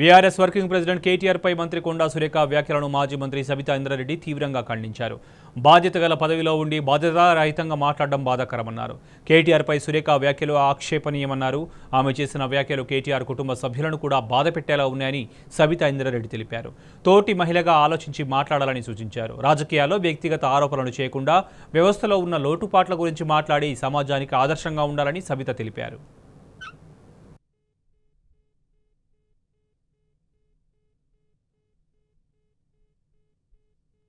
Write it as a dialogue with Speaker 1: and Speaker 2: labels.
Speaker 1: BRS working president కేటీఆర్పై మంత్రి కొండా సురేఖ వ్యాఖ్యలను మాజీ మంత్రి సబితా ఇంద్రారెడ్డి తీవ్రంగా ఖండించారు బాధ్యత గల పదవిలో ఉండి బాధ్యతారహితంగా మాట్లాడడం బాధాకరమన్నారు కేటీఆర్పై సురేఖ వ్యాఖ్యలు ఆక్షేపణీయమన్నారు ఆమె చేసిన వ్యాఖ్యలు కేటీఆర్ కుటుంబ సభ్యులను కూడా బాధ పెట్టేలా ఉన్నాయని సబితా ఇంద్రారెడ్డి తెలిపారు తోటి మహిళగా ఆలోచించి మాట్లాడాలని సూచించారు రాజకీయాల్లో వ్యక్తిగత ఆరోపణలు చేయకుండా వ్యవస్థలో ఉన్న లోటుపాట్ల గురించి మాట్లాడి సమాజానికి ఆదర్శంగా ఉండాలని సబిత తెలిపారు